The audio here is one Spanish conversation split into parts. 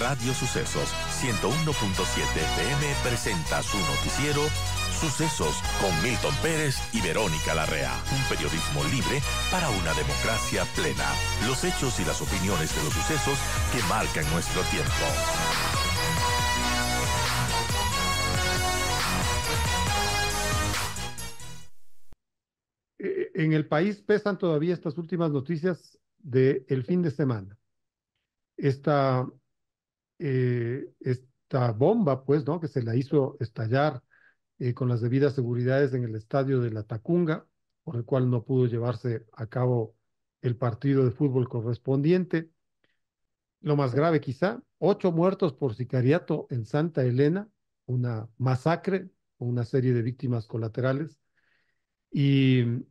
Radio Sucesos 101.7 FM presenta su noticiero Sucesos con Milton Pérez y Verónica Larrea. Un periodismo libre para una democracia plena. Los hechos y las opiniones de los sucesos que marcan nuestro tiempo. Eh, en el país pesan todavía estas últimas noticias del fin de semana. Esta eh, esta bomba, pues, ¿no? Que se la hizo estallar eh, con las debidas seguridades en el estadio de La Tacunga, por el cual no pudo llevarse a cabo el partido de fútbol correspondiente. Lo más grave quizá, ocho muertos por sicariato en Santa Elena, una masacre una serie de víctimas colaterales. Y mm,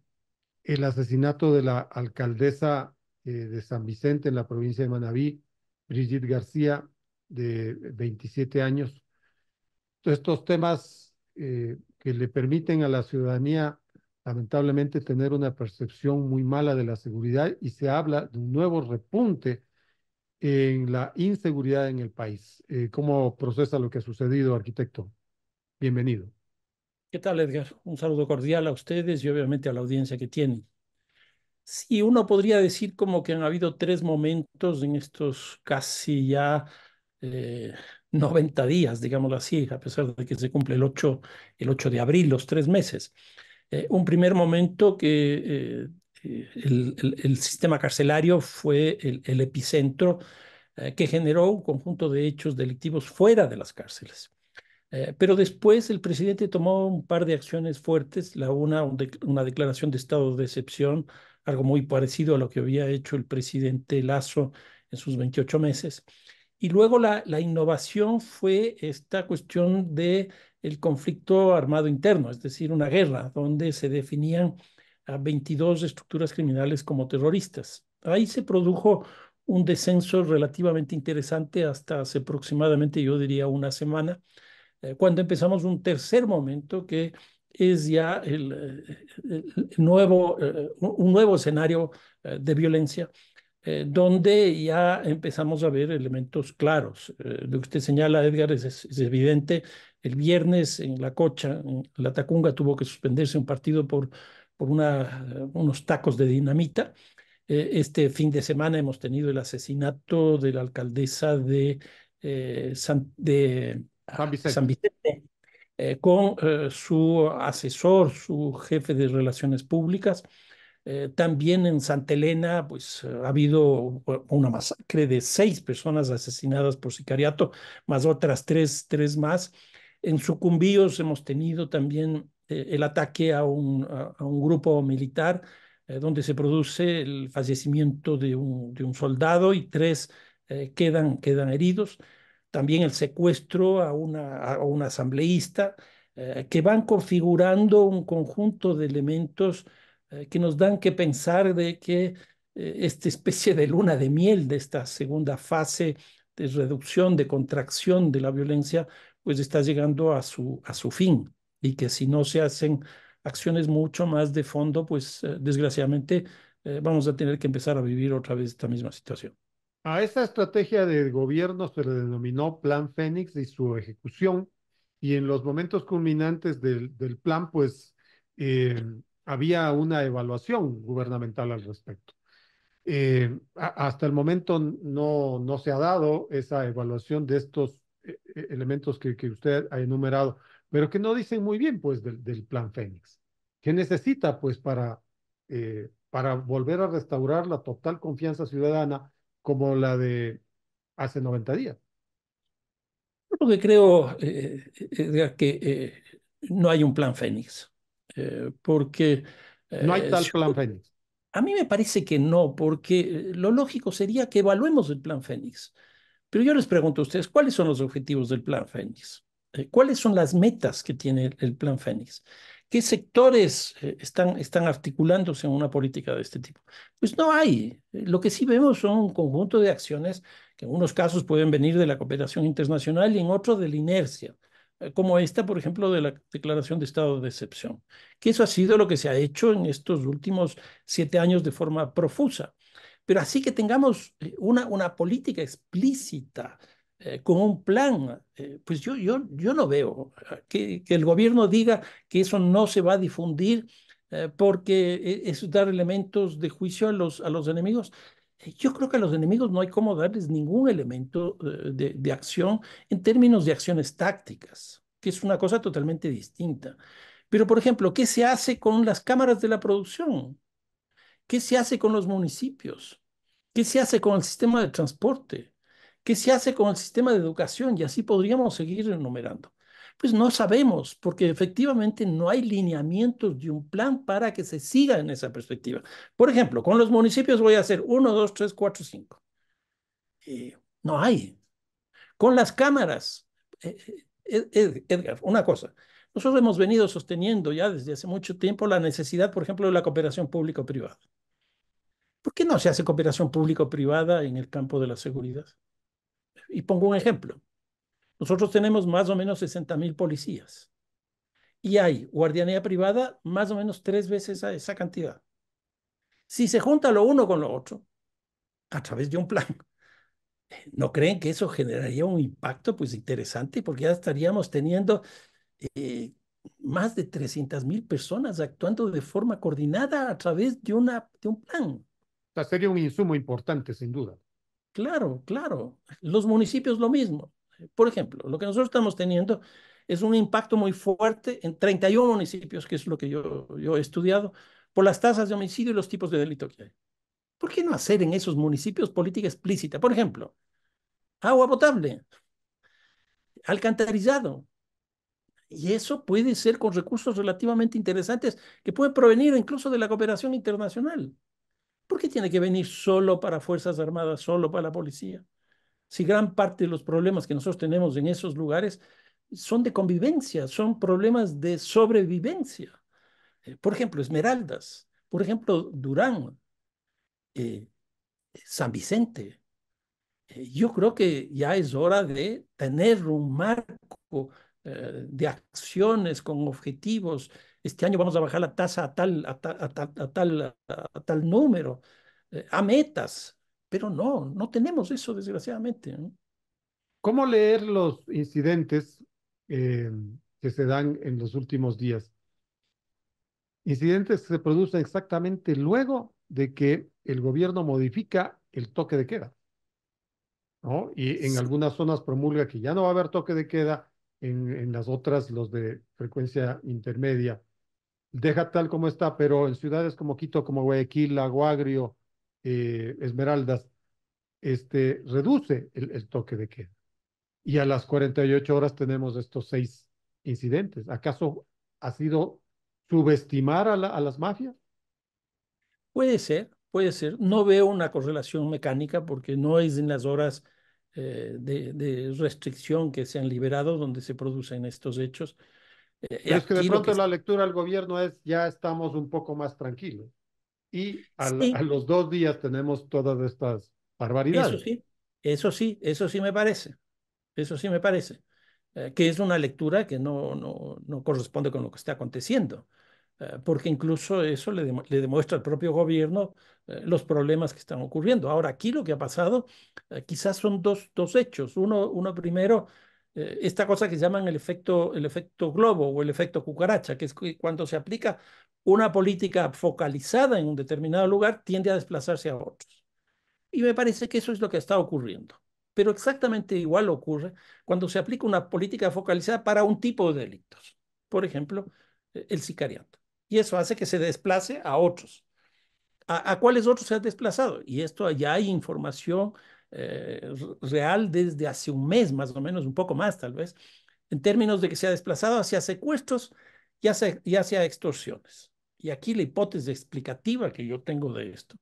el asesinato de la alcaldesa eh, de San Vicente en la provincia de Manabí, Brigitte García, de 27 años. Estos temas eh, que le permiten a la ciudadanía lamentablemente tener una percepción muy mala de la seguridad y se habla de un nuevo repunte en la inseguridad en el país. Eh, ¿Cómo procesa lo que ha sucedido, arquitecto? Bienvenido. ¿Qué tal, Edgar? Un saludo cordial a ustedes y obviamente a la audiencia que tienen. Sí, uno podría decir como que han habido tres momentos en estos casi ya 90 eh, días, digámoslo así, a pesar de que se cumple el 8, el de abril, los tres meses. Eh, un primer momento que eh, el, sistema carcelario fue el, epicentro que generó un conjunto de hechos delictivos fuera de las cárceles. pero después el presidente tomó un par de acciones fuertes, la una, una declaración de estado de excepción, algo muy parecido a lo que había hecho el presidente Lazo en sus 28 meses, y luego la, la innovación fue esta cuestión de el conflicto armado interno, es decir, una guerra donde se definían a 22 estructuras criminales como terroristas. Ahí se produjo un descenso relativamente interesante hasta hace aproximadamente, yo diría, una semana, eh, cuando empezamos un tercer momento que es ya el, eh, nuevo, eh, un nuevo escenario de violencia eh, donde ya empezamos a ver elementos claros. Eh, lo que usted señala, Edgar, es, evidente. El viernes en la cocha, en la Tacunga, tuvo que suspenderse un partido por, por eh, unos tacos de dinamita. este fin de semana hemos tenido el asesinato de la alcaldesa de, de ah, San Vicente con su asesor, su jefe de relaciones públicas. Eh, también en Santa Elena, pues eh, ha habido eh, una masacre de seis personas asesinadas por sicariato, más otras tres, tres más. En Sucumbíos hemos tenido también el ataque a un, a, un grupo militar donde se produce el fallecimiento de un, soldado y tres quedan, quedan heridos. También el secuestro a una, a una asambleísta que van configurando un conjunto de elementos eh, que nos dan que pensar de que eh, esta especie de luna de miel de esta segunda fase de reducción, de contracción de la violencia, pues está llegando a su, a su fin y que si no se hacen acciones mucho más de fondo, pues eh, desgraciadamente vamos a tener que empezar a vivir otra vez esta misma situación. A esa estrategia del gobierno se le denominó Plan Fénix y su ejecución, y en los momentos culminantes del, plan, pues había una evaluación gubernamental al respecto. Eh, hasta el momento no, no se ha dado esa evaluación de estos eh, eh, elementos que, usted ha enumerado, pero que no dicen muy bien pues del, plan Fénix. ¿Qué necesita pues para, para volver a restaurar la total confianza ciudadana como la de hace 90 días? Lo que creo, Edgar, que no hay un plan Fénix. Eh, porque... No hay eh, tal plan Fénix. A mí me parece que no, porque eh, lo lógico sería que evaluemos el plan Fénix. Pero yo les pregunto a ustedes, ¿cuáles son los objetivos del plan Fénix? ¿Cuáles son las metas que tiene el plan Fénix? ¿Qué sectores están, están articulándose en una política de este tipo? Pues no hay. Lo que sí vemos son un conjunto de acciones que en unos casos pueden venir de la cooperación internacional y en otros de la inercia. Eh, como esta, por ejemplo, de la declaración de estado de excepción, que eso ha sido lo que se ha hecho en estos últimos siete años de forma profusa. Pero así que tengamos eh, una, una política explícita eh, con un plan, pues yo, yo, yo no veo que, el gobierno diga que eso no se va a difundir porque es dar elementos de juicio a los, a los enemigos yo creo que a los enemigos no hay cómo darles ningún elemento eh, de, de, acción en términos de acciones tácticas, que es una cosa totalmente distinta. Pero, por ejemplo, ¿qué se hace con las cámaras de la producción? ¿Qué se hace con los municipios? ¿Qué se hace con el sistema de transporte? ¿Qué se hace con el sistema de educación? Y así podríamos seguir enumerando. Pues no sabemos, porque efectivamente no hay lineamientos de un plan para que se siga en esa perspectiva. Por ejemplo, con los municipios voy a hacer uno, dos, tres, cuatro, cinco. Eh, no hay. Con las cámaras, eh, eh, Edgar, una cosa. Nosotros hemos venido sosteniendo ya desde hace mucho tiempo la necesidad, por ejemplo, de la cooperación público-privada. ¿Por qué no se hace cooperación público-privada en el campo de la seguridad? Y pongo un ejemplo. Nosotros tenemos más o menos 60 mil policías y hay guardianía privada más o menos tres veces a esa cantidad. Si se junta lo uno con lo otro, a través de un plan, ¿no creen que eso generaría un impacto pues interesante? Porque ya estaríamos teniendo eh, más de 300 mil personas actuando de forma coordinada a través de, una, de un plan. O sería un insumo importante, sin duda. Claro, claro. Los municipios lo mismo. Por ejemplo, lo que nosotros estamos teniendo es un impacto muy fuerte en 31 municipios, que es lo que yo, he estudiado, por las tasas de homicidio y los tipos de delito que hay. ¿Por qué no hacer en esos municipios política explícita? Por ejemplo, agua potable, alcantarillado. Y eso puede ser con recursos relativamente interesantes que pueden provenir incluso de la cooperación internacional. ¿Por qué tiene que venir solo para Fuerzas Armadas, solo para la policía? si gran parte de los problemas que nosotros tenemos en esos lugares son de convivencia, son problemas de sobrevivencia. Eh, por ejemplo, Esmeraldas, por ejemplo, Durán, eh, San Vicente. Eh, yo creo que ya es hora de tener un marco de acciones con objetivos. Este año vamos a bajar la tasa a tal, tal, a tal número, a metas, pero no, no tenemos eso, desgraciadamente. ¿eh? ¿Cómo leer los incidentes eh, que se dan en los últimos días? Incidentes que se producen exactamente luego de que el gobierno modifica el toque de queda. ¿no? Y en algunas zonas promulga que ya no va a haber toque de queda, en, las otras los de frecuencia intermedia. Deja tal como está, pero en ciudades como Quito, como Guayaquil, Aguagrio... Eh, Esmeraldas, este, reduce el, toque de queda. Y a las 48 horas tenemos estos seis incidentes. ¿Acaso ha sido subestimar a, las mafias? Puede ser, puede ser. No veo una correlación mecánica porque no es en las horas eh, de, restricción que se han liberado donde se producen estos hechos. Eh, es que de pronto la lectura al gobierno es ya estamos un poco más tranquilos y a, los dos días tenemos todas estas barbaridades. Eso sí, eso sí, eso sí me parece. Eso sí me parece. Eh, que es una lectura que no, no, no, corresponde con lo que está aconteciendo. Eh, porque incluso eso le, demuestra al propio gobierno eh, los problemas que están ocurriendo. Ahora, aquí lo que ha pasado quizás son dos, dos hechos. Uno, uno primero, esta cosa que llaman el efecto, el efecto globo o el efecto cucaracha, que es cuando se aplica una política focalizada en un determinado lugar tiende a desplazarse a otros. Y me parece que eso es lo que está ocurriendo. Pero exactamente igual ocurre cuando se aplica una política focalizada para un tipo de delitos. Por ejemplo, eh, el sicariato. Y eso hace que se desplace a otros. ¿A, cuáles otros se ha desplazado? Y esto ya hay información eh, real desde hace un mes, más o menos, un poco más tal vez, en términos de que se ha desplazado hacia secuestros y hacia extorsiones y aquí la hipótesis explicativa que yo tengo de esto,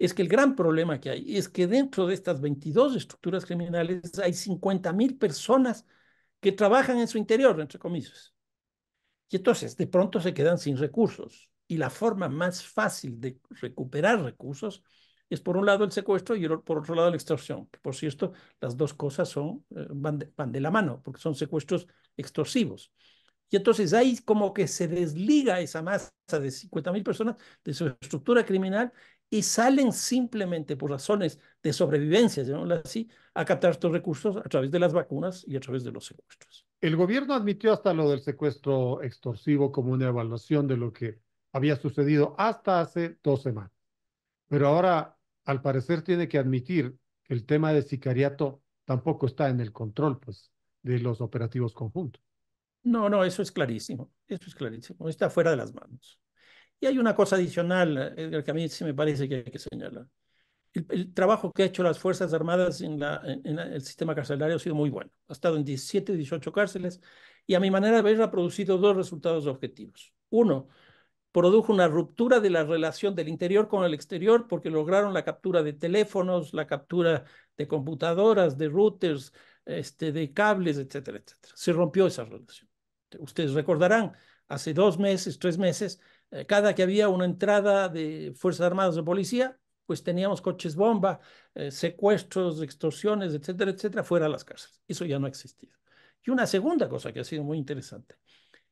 es que el gran problema que hay es que dentro de estas 22 estructuras criminales hay 50.000 personas que trabajan en su interior, entre comillas. Y entonces de pronto se quedan sin recursos. Y la forma más fácil de recuperar recursos es por un lado el secuestro y por otro lado la extorsión, que por cierto las dos cosas son, eh, van de la mano, porque son secuestros extorsivos. Y entonces ahí como que se desliga esa masa de 50.000 personas de su estructura criminal y salen simplemente por razones de sobrevivencia, llamémoslo así, a captar estos recursos a través de las vacunas y a través de los secuestros. El gobierno admitió hasta lo del secuestro extorsivo como una evaluación de lo que había sucedido hasta hace dos semanas. Pero ahora, al parecer, tiene que admitir que el tema de sicariato tampoco está en el control pues, de los operativos conjuntos. No, no, eso es clarísimo, eso es clarísimo, está fuera de las manos. Y hay una cosa adicional, eh, que a mí sí me parece que hay que señalar. El, trabajo que ha hecho las Fuerzas Armadas en, en, el sistema carcelario ha sido muy bueno. Ha estado en 17, 18 cárceles y a mi manera de ver ha producido dos resultados objetivos. Uno, produjo una ruptura de la relación del interior con el exterior porque lograron la captura de teléfonos, la captura de computadoras, de routers, este, de cables, etcétera, etcétera. Se rompió esa relación. Ustedes recordarán, hace dos meses, tres meses, eh, cada que había una entrada de Fuerzas Armadas o Policía, pues teníamos coches bomba, eh, secuestros, extorsiones, etcétera, etcétera, fuera de las cárceles. Eso ya no existía. Y una segunda cosa que ha sido muy interesante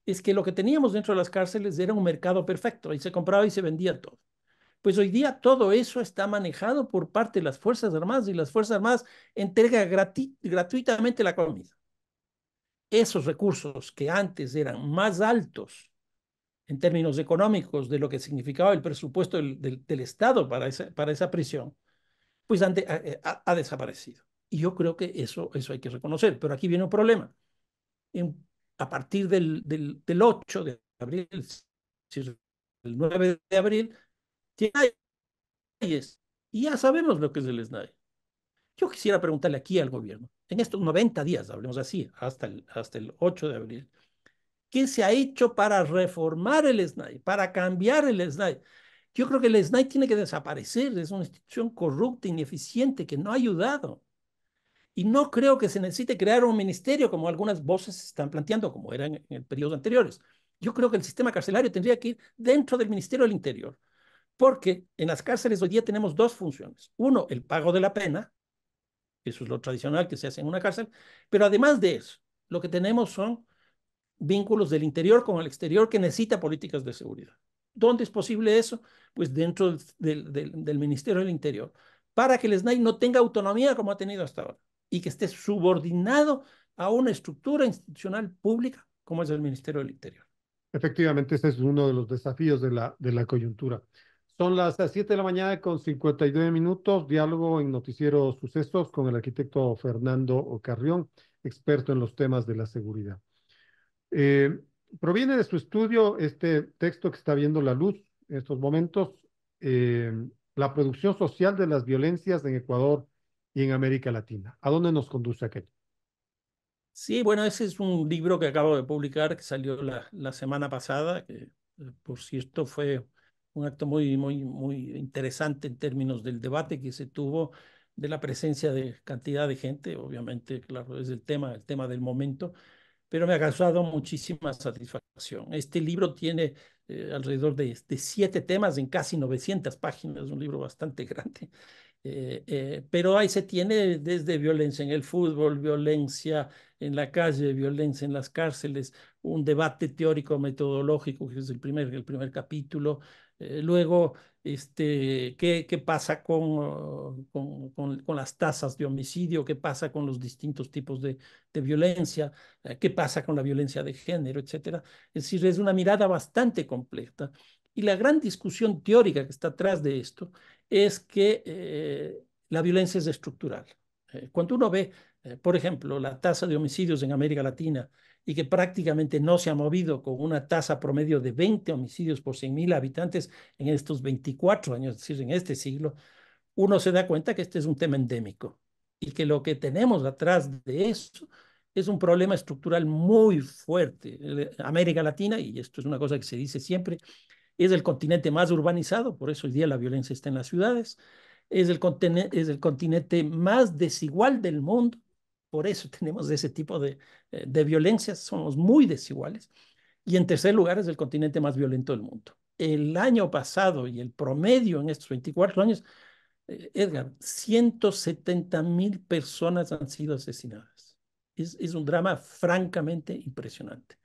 es que lo que teníamos dentro de las cárceles era un mercado perfecto, ahí se compraba y se vendía todo. Pues hoy día todo eso está manejado por parte de las Fuerzas Armadas y las Fuerzas Armadas entregan gratuitamente la comida. Esos recursos que antes eran más altos en términos económicos de lo que significaba el presupuesto del, Estado para esa, para esa prisión, pues han eh, ha, desaparecido. Y yo creo que eso, eso hay que reconocer. Pero aquí viene un problema. a partir del, del, del 8 de abril, el 9 de abril, y ya sabemos lo que es el SNAI. Yo quisiera preguntarle aquí al gobierno, en estos 90 días, hablemos así, hasta el, hasta el 8 de abril, ¿qué se ha hecho para reformar el SNAI, para cambiar el SNAI? Yo creo que el SNAI tiene que desaparecer, es una institución corrupta, ineficiente, que no ha ayudado. Y no creo que se necesite crear un ministerio como algunas voces están planteando, como eran en el anteriores. Yo creo que el sistema carcelario tendría que ir dentro del Ministerio del Interior, porque en las cárceles hoy día tenemos dos funciones. Uno, el pago de la pena, eso es lo tradicional que se hace en una cárcel, pero además de eso, lo que tenemos son vínculos del interior con el exterior que necesita políticas de seguridad. ¿Dónde es posible eso? Pues dentro del, del Ministerio del Interior, para que el SNAI no tenga autonomía como ha tenido hasta ahora y que esté subordinado a una estructura institucional pública como es el Ministerio del Interior. Efectivamente, ese es uno de los desafíos de la, de la coyuntura. Son las 7 de la mañana con 59 minutos, diálogo en Noticiero Sucesos con el arquitecto Fernando Ocarrión, experto en los temas de la seguridad. Eh, proviene de su estudio este texto que está viendo la luz en estos momentos, eh, la producción social de las violencias en Ecuador y en América Latina. ¿A dónde nos conduce aquello? Sí, bueno, ese es un libro que acabo de publicar, que salió la, la semana pasada, que eh, por cierto fue un acto muy, muy, muy interesante en términos del debate que se tuvo, de la presencia de cantidad de gente, obviamente, claro, es el tema, el tema del momento, pero me ha causado muchísima satisfacción. Este libro tiene eh, alrededor de, de, siete temas en casi 900 páginas, un libro bastante grande, eh, eh, pero ahí se tiene desde violencia en el fútbol, violencia en la calle, violencia en las cárceles, un debate teórico metodológico, que es el primer, el primer capítulo, eh, luego, este, ¿qué, pasa con, las tasas de homicidio? ¿Qué pasa con los distintos tipos de, violencia? Eh, ¿Qué pasa con la violencia de género, etcétera? Es decir, es una mirada bastante completa. Y la gran discusión teórica que está atrás de esto es que eh, la violencia es estructural. cuando uno ve, por ejemplo, la tasa de homicidios en América Latina y que prácticamente no se ha movido con una tasa promedio de 20 homicidios por 100.000 habitantes en estos 24 años, es decir, en este siglo, uno se da cuenta que este es un tema endémico y que lo que tenemos atrás de eso es un problema estructural muy fuerte. Eh, América Latina, y esto es una cosa que se dice siempre, es el continente más urbanizado, por eso hoy día la violencia está en las ciudades, es el, es el continente más desigual del mundo por eso tenemos ese tipo de, eh, de violencias, somos muy desiguales. Y en tercer lugar es el continente más violento del mundo. El año pasado y el promedio en estos 24 años, eh, Edgar, 170 mil personas han sido asesinadas. Es, es un drama francamente impresionante.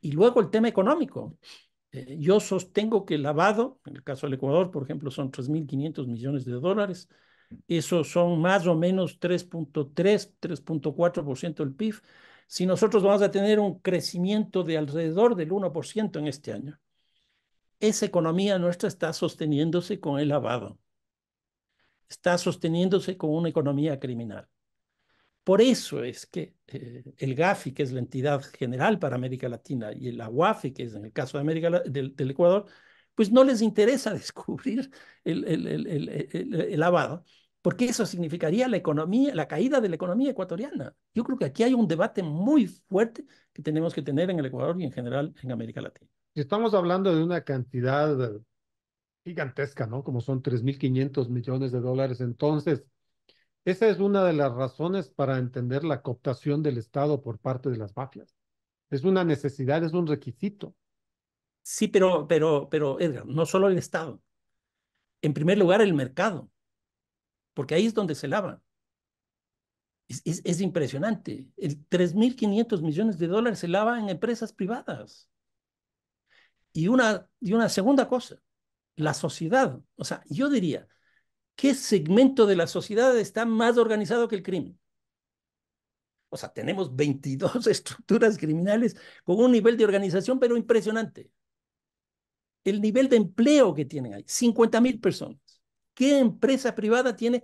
Y luego el tema económico. Eh, yo sostengo que el lavado, en el caso del Ecuador, por ejemplo, son 3.500 millones de dólares, esos son más o menos 3.3, 3.4% del PIB. Si nosotros vamos a tener un crecimiento de alrededor del 1% en este año, esa economía nuestra está sosteniéndose con el lavado. Está sosteniéndose con una economía criminal. Por eso es que eh, el GAFI, que es la entidad general para América Latina, y el UAFI, que es en el caso de América, del Ecuador, pues no les interesa descubrir el, lavado, porque eso significaría la economía, la caída de la economía ecuatoriana. Yo creo que aquí hay un debate muy fuerte que tenemos que tener en el Ecuador y en general en América Latina. Estamos hablando de una cantidad gigantesca, ¿no? Como son 3.500 millones de dólares. Entonces, esa es una de las razones para entender la cooptación del Estado por parte de las mafias. Es una necesidad, es un requisito Sí, pero, pero, pero, Edgar, no solo el Estado. En primer lugar, el mercado, porque ahí es donde se lava. Es, impresionante. El 3.500 millones de dólares se lava en empresas privadas. Y una, y una segunda cosa, la sociedad. O sea, yo diría, ¿qué segmento de la sociedad está más organizado que el crimen? O sea, tenemos 22 estructuras criminales con un nivel de organización, pero impresionante el nivel de empleo que tienen ahí, 50.000 personas. ¿Qué empresa privada tiene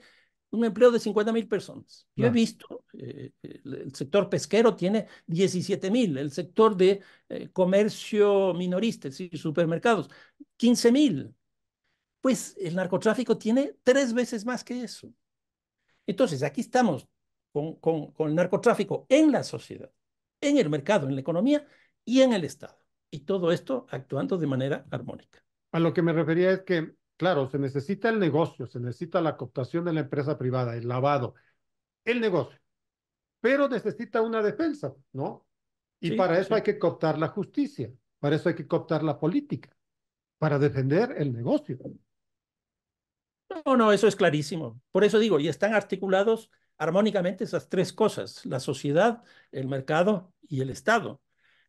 un empleo de 50.000 personas? Yo he visto, eh, el sector pesquero tiene 17.000, el sector de eh, comercio minorista, y supermercados, 15.000. mil. Pues el narcotráfico tiene tres veces más que eso. Entonces, aquí estamos con el narcotráfico en la sociedad, en el mercado, en la economía y en el Estado y todo esto actuando de manera armónica. A lo que me refería es que, claro, se necesita el negocio, se necesita la cooptación de la empresa privada, el lavado, el negocio, pero necesita una defensa, ¿no? Y para eso hay que cooptar la justicia, para eso hay que cooptar la política, para defender el negocio. No, no, eso es clarísimo. Por eso digo, y están articulados armónicamente esas tres cosas, la sociedad, el mercado y el Estado.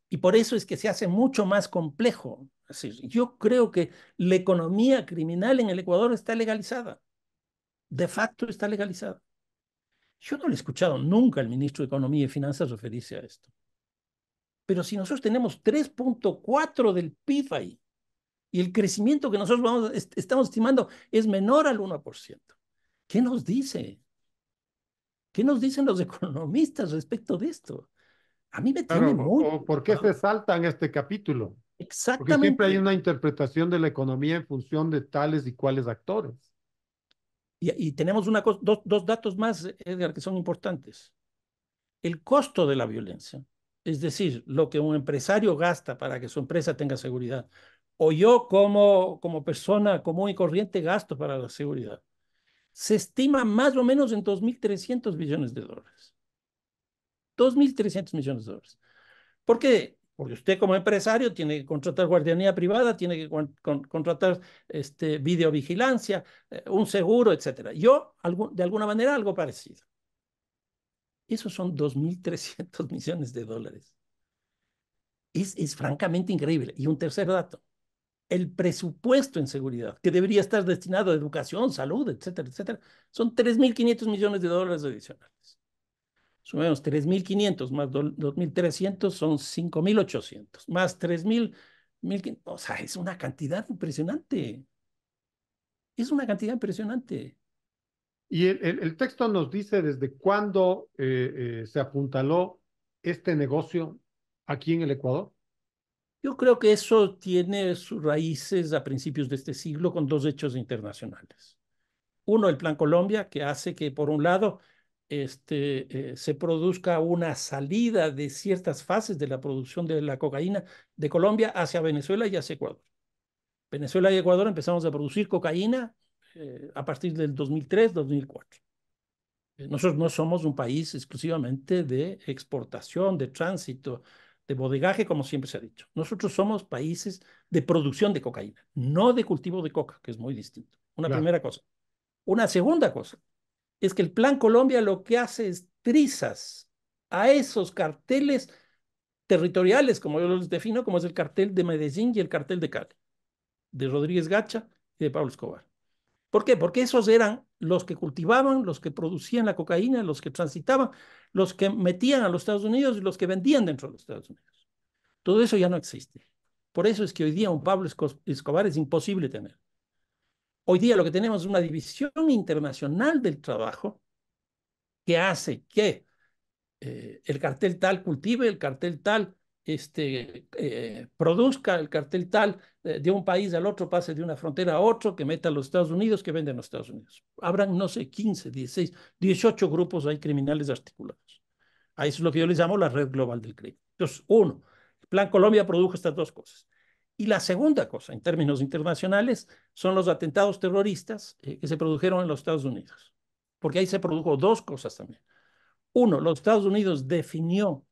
Y por eso es que se hace mucho más complejo. Es decir, yo creo que la economía criminal en el Ecuador está legalizada. De facto está legalizada. Yo no lo he escuchado nunca al ministro de Economía y Finanzas referirse a esto. Pero si nosotros tenemos 3.4 del PIB ahí, y el crecimiento que nosotros vamos, estamos estimando es menor al 1%, ¿qué nos dice? ¿Qué nos dicen los economistas respecto de esto? A mí me tiene muy... ¿Por qué se saltan este capítulo? Exactamente. Porque siempre hay una interpretación de la economía en función de tales y cuales actores. Y, tenemos una dos, datos más, Edgar, que son importantes. El costo de la violencia, es decir, lo que un empresario gasta para que su empresa tenga seguridad, o yo como, como persona común y corriente gasto para la seguridad, se estima más o menos en 2.300 billones de dólares. 2.300 millones de dólares. ¿Por qué? Porque usted como empresario tiene que contratar guardianía privada, tiene que contratar este, videovigilancia, eh, un seguro, etc. Yo, de alguna manera, algo parecido. Esos son 2.300 millones de dólares. Es, es francamente increíble. Y un tercer dato, el presupuesto en seguridad, que debería estar destinado a educación, salud, etcétera, etcétera, son 3.500 millones de dólares adicionales. Sumemos 3.500 más 2.300 son 5.800, más 3.000, o sea, es una cantidad impresionante. Es una cantidad impresionante. Y el, texto nos dice desde cuándo eh, eh, se apuntaló este negocio aquí en el Ecuador. Yo creo que eso tiene sus raíces a principios de este siglo con dos hechos internacionales. Uno, el Plan Colombia, que hace que, por un lado, este, eh, se produzca una salida de ciertas fases de la producción de la cocaína de Colombia hacia Venezuela y hacia Ecuador. Venezuela y Ecuador empezamos a producir cocaína eh, a partir del 2003-2004. Eh, nosotros no somos un país exclusivamente de exportación, de tránsito, de bodegaje, como siempre se ha dicho. Nosotros somos países de producción de cocaína, no de cultivo de coca, que es muy distinto. Una primera cosa. Una segunda cosa, es que el Plan Colombia lo que hace es trizas a esos carteles territoriales, como yo los defino, como es el cartel de Medellín y el cartel de Cali, de Rodríguez Gacha y de Pablo Escobar. ¿Por qué? Porque esos eran los que cultivaban, los que producían la cocaína, los que transitaban, los que metían a los Estados Unidos y los que vendían dentro de los Estados Unidos. Todo eso ya no existe. Por eso es que hoy día un Pablo Escobar es imposible tener. Hoy día lo que tenemos es una división internacional del trabajo que hace que eh, el cartel tal cultive, el cartel tal este, eh, produzca, el cartel tal eh, de un país al otro, pase de una frontera a otro, que meta a los Estados Unidos, que venden a los Estados Unidos. Habrán, no sé, 15, 16, 18 grupos hay criminales articulados. A eso es lo que yo les llamo la red global del crimen. Entonces, uno, Plan Colombia produjo estas dos cosas. Y la segunda cosa, en términos internacionales, son los atentados terroristas eh, que se produjeron en los Estados Unidos. Porque ahí se produjo dos cosas también. Uno, los Estados Unidos definió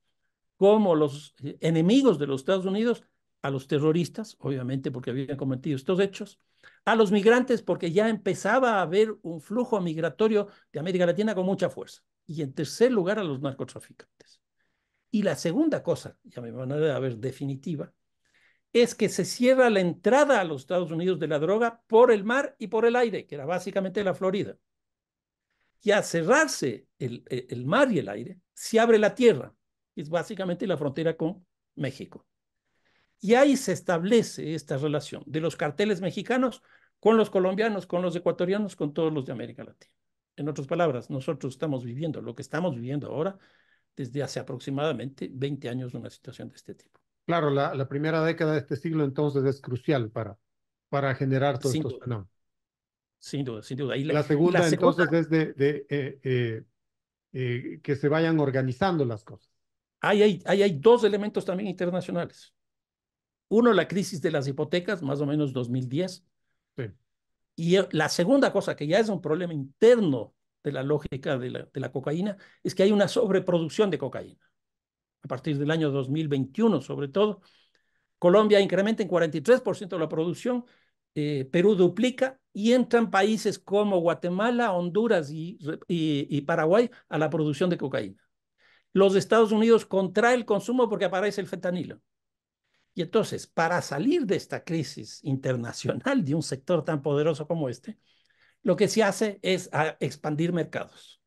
como los eh, enemigos de los Estados Unidos a los terroristas, obviamente porque habían cometido estos hechos, a los migrantes porque ya empezaba a haber un flujo migratorio de América Latina con mucha fuerza. Y en tercer lugar, a los narcotraficantes. Y la segunda cosa, ya me van a ver definitiva, es que se cierra la entrada a los Estados Unidos de la droga por el mar y por el aire, que era básicamente la Florida. Y al cerrarse el, e, mar y el aire, se abre la tierra, es básicamente la frontera con México. Y ahí se establece esta relación de los carteles mexicanos con los colombianos, con los ecuatorianos, con todos los de América Latina. En otras palabras, nosotros estamos viviendo lo que estamos viviendo ahora desde hace aproximadamente 20 años una situación de este tipo. Claro, la, primera década de este siglo entonces es crucial para, para generar todos estos Sin duda, sin duda. la, segunda, entonces es de, eh, eh, eh, que se vayan organizando las cosas. Ahí hay, hay, hay dos elementos también internacionales. Uno, la crisis de las hipotecas, más o menos 2010. Y la segunda cosa, que ya es un problema interno de la lógica de de la cocaína, es que hay una sobreproducción de cocaína a partir del año 2021 sobre todo. Colombia incrementa en 43% la producción, eh, Perú duplica y entran países como Guatemala, Honduras y, Paraguay a la producción de cocaína. Los Estados Unidos contrae el consumo porque aparece el fentanilo. Y entonces, para salir de esta crisis internacional de un sector tan poderoso como este, lo que se hace es ah, expandir mercados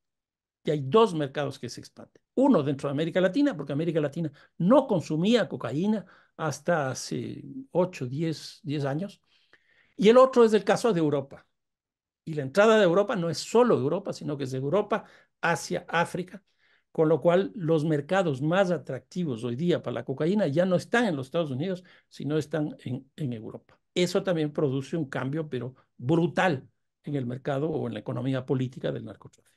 hay dos mercados que se expanden. Uno dentro de América Latina, porque América Latina no consumía cocaína hasta hace 8, 10, 10 años. Y el otro es el caso de Europa. Y la entrada de Europa no es solo de Europa, sino que es de Europa hacia África, con lo cual los mercados más atractivos hoy día para la cocaína ya no están en los Estados Unidos, sino están en, en Europa. Eso también produce un cambio, pero brutal, en el mercado o en la economía política del narcotráfico.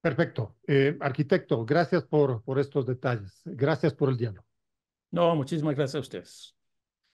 Perfecto. Eh, arquitecto, gracias por, por estos detalles. Gracias por el diálogo. No, muchísimas gracias a ustedes.